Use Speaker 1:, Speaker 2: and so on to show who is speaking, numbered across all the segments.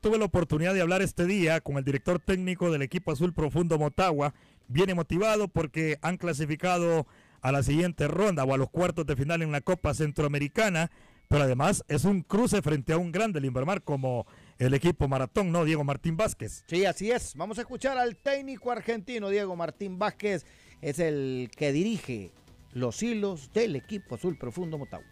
Speaker 1: tuve la oportunidad de hablar este día con el director técnico del equipo azul profundo Motagua. Viene motivado porque han clasificado a la siguiente ronda o a los cuartos de final en la Copa Centroamericana. Pero además es un cruce frente a un grande Invermar como el equipo maratón, ¿no? Diego Martín Vázquez. Sí, así es. Vamos a escuchar al técnico argentino Diego Martín Vázquez. Es el que dirige los hilos del equipo azul profundo
Speaker 2: Motagua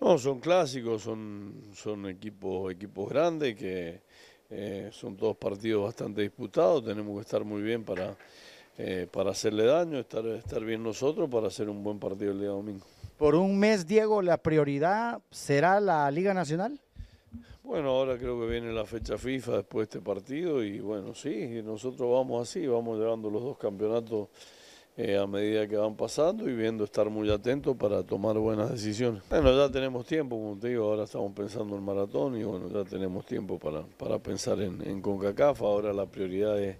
Speaker 2: no, son clásicos, son, son equipos, equipos grandes que eh, son todos partidos bastante disputados, tenemos que estar muy bien para, eh, para hacerle daño, estar, estar bien nosotros para hacer un buen partido el día domingo.
Speaker 1: Por un mes, Diego, la prioridad será la Liga Nacional.
Speaker 2: Bueno, ahora creo que viene la fecha FIFA después de este partido y bueno, sí, nosotros vamos así, vamos llevando los dos campeonatos eh, a medida que van pasando y viendo estar muy atentos para tomar buenas decisiones. Bueno, ya tenemos tiempo, como te digo, ahora estamos pensando en maratón y bueno, ya tenemos tiempo para, para pensar en, en CONCACAF. Ahora la prioridad es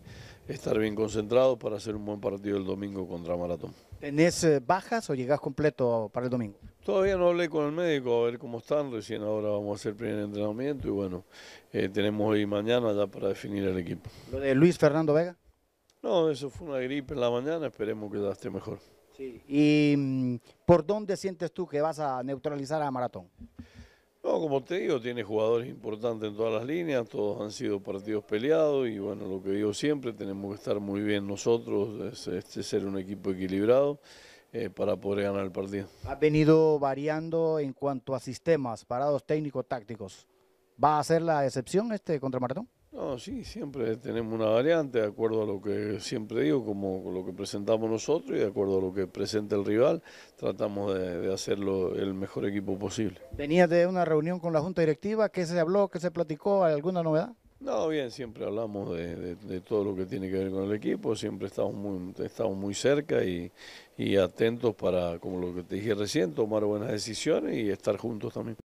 Speaker 2: estar bien concentrados para hacer un buen partido el domingo contra Maratón.
Speaker 1: ¿Tenés eh, bajas o llegás completo para el domingo?
Speaker 2: Todavía no hablé con el médico a ver cómo están, recién ahora vamos a hacer el primer entrenamiento y bueno, eh, tenemos hoy y mañana ya para definir el equipo.
Speaker 1: ¿Lo de Luis Fernando Vega?
Speaker 2: No, eso fue una gripe en la mañana, esperemos que ya esté mejor.
Speaker 1: Sí. ¿Y mm, por dónde sientes tú que vas a neutralizar a Maratón?
Speaker 2: No, como te digo, tiene jugadores importantes en todas las líneas, todos han sido partidos peleados y bueno, lo que digo siempre, tenemos que estar muy bien nosotros, es, este, ser un equipo equilibrado eh, para poder ganar el partido. Ha
Speaker 1: venido variando en cuanto a sistemas, parados técnicos, tácticos. ¿Va a ser la excepción este contra Maratón?
Speaker 2: sí, siempre tenemos una variante de acuerdo a lo que siempre digo, como lo que presentamos nosotros y de acuerdo a lo que presenta el rival, tratamos de, hacerlo el mejor equipo posible.
Speaker 1: ¿Venías de una reunión con la Junta Directiva? ¿Qué se habló? ¿Qué se platicó? ¿Alguna novedad?
Speaker 2: No, bien, siempre hablamos de, todo lo que tiene que ver con el equipo, siempre estamos muy, estamos muy cerca y, y atentos para, como lo que te dije recién, tomar buenas decisiones y estar juntos también.